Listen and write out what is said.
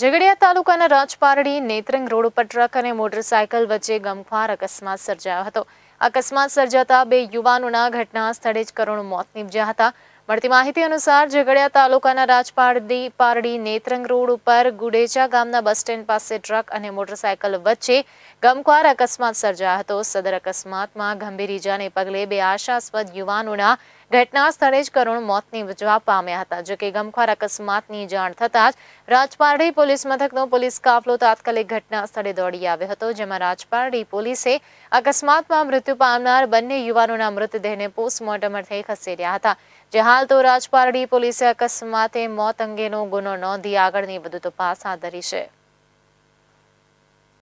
ઝગડિયા તાલુકાના રાજપારડી નેત્રંગ રોડ પર ટ્રક અને મોટરસાઇકલ વચ્ચે ગમખ્વાર અકસ્માત સર્જાયો હતો અકસ્માત સર્જતા બે યુવાનોના ઘટનાસ્થળે જ કરુણ મોત નિપજાતા મળતી માહિતી અનુસાર ઝગડિયા તાલુકાના રાજપારડી પારડી નેત્રંગ રોડ ઉપર ગુડેચા ગામના બસ સ્ટેન્ડ પાસે ટ્રક અને મોટરસાઇકલ વચ્ચે ગમખ્વાર અકસ્માત સર્જાયો હતો सदर અકસ્માતમાં ગંભીરજાને પગલે બે આશસ્વત યુવાનોના ઘટનાસ્થળે જ કરુણ મોત ની વિજવા પામ્યા હતા જે કે ગમખાર અકસ્માત ની જાણ થતા જ રાજપારડી પોલીસ મતક નો પોલીસ કાફલો તાત્કાલિક ઘટનાસ્થળે દોડી આવ્યો હતો જેમાં રાજપારડી પોલીસે અકસ્માતમાં મૃત્યુ પામનાર બને યુવાનોના મૃતદેહને પોસ્ટમોર્ટમર થઈ ખસેડ્યા હતા જે હાલ તો રાજપારડી પોલીસે અકસ્માતે મોત અંગેનો ગુનો નોંધી આગળની વધુ તપાસ હાથ ધરી છે